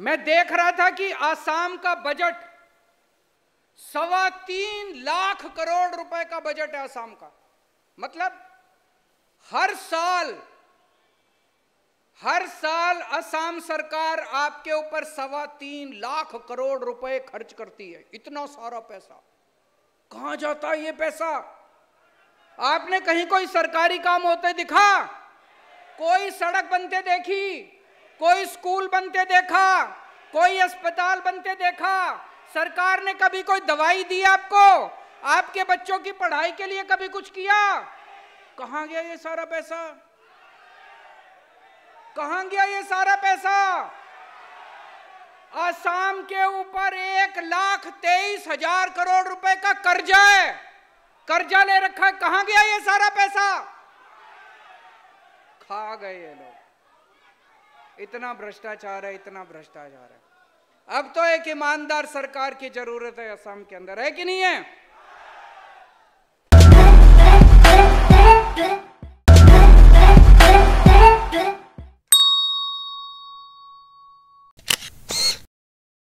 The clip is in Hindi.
मैं देख रहा था कि आसाम का बजट सवा तीन लाख करोड़ रुपए का बजट है आसाम का मतलब हर साल हर साल असम सरकार आपके ऊपर सवा तीन लाख करोड़ रुपए खर्च करती है इतना सारा पैसा कहा जाता है ये पैसा आपने कहीं कोई सरकारी काम होते दिखा कोई सड़क बनते देखी कोई स्कूल बनते देखा कोई अस्पताल बनते देखा सरकार ने कभी कोई दवाई दी आपको आपके बच्चों की पढ़ाई के लिए कभी कुछ किया कहा गया ये सारा पैसा कहा गया ये सारा पैसा आसाम के ऊपर एक लाख तेईस हजार करोड़ रुपए का कर्जा है कर्जा ले रखा है कहा गया ये सारा पैसा खा गए ये लोग इतना भ्रष्टाचार है इतना भ्रष्टाचार है अब तो एक ईमानदार सरकार की जरूरत है असम के अंदर है कि नहीं है